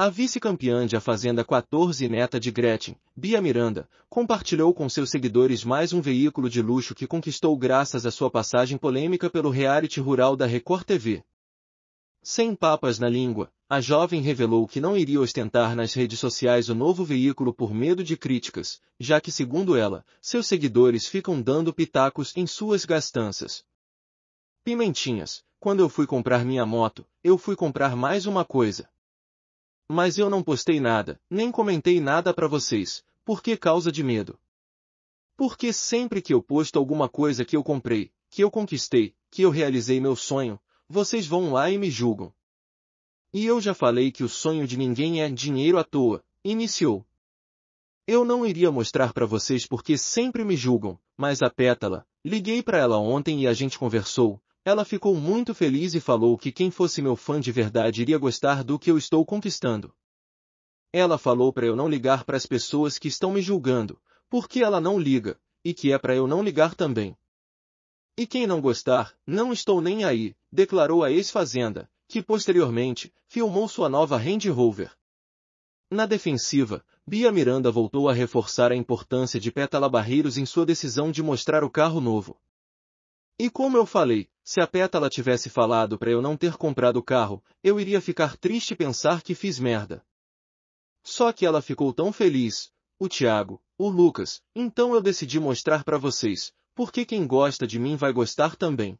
A vice-campeã de A Fazenda 14 e neta de Gretchen, Bia Miranda, compartilhou com seus seguidores mais um veículo de luxo que conquistou graças à sua passagem polêmica pelo reality rural da Record TV. Sem papas na língua, a jovem revelou que não iria ostentar nas redes sociais o novo veículo por medo de críticas, já que, segundo ela, seus seguidores ficam dando pitacos em suas gastanças. Pimentinhas, quando eu fui comprar minha moto, eu fui comprar mais uma coisa. Mas eu não postei nada, nem comentei nada para vocês, porque causa de medo. Porque sempre que eu posto alguma coisa que eu comprei, que eu conquistei, que eu realizei meu sonho, vocês vão lá e me julgam. E eu já falei que o sonho de ninguém é dinheiro à toa, iniciou. Eu não iria mostrar para vocês porque sempre me julgam, mas a Pétala, liguei para ela ontem e a gente conversou, ela ficou muito feliz e falou que quem fosse meu fã de verdade iria gostar do que eu estou conquistando. Ela falou para eu não ligar para as pessoas que estão me julgando, porque ela não liga, e que é para eu não ligar também. E quem não gostar, não estou nem aí, declarou a ex-fazenda, que posteriormente filmou sua nova Range Rover. Na defensiva, Bia Miranda voltou a reforçar a importância de Pétala Barreiros em sua decisão de mostrar o carro novo. E como eu falei, se a pétala tivesse falado para eu não ter comprado o carro, eu iria ficar triste pensar que fiz merda. Só que ela ficou tão feliz, o Tiago, o Lucas, então eu decidi mostrar para vocês, porque quem gosta de mim vai gostar também.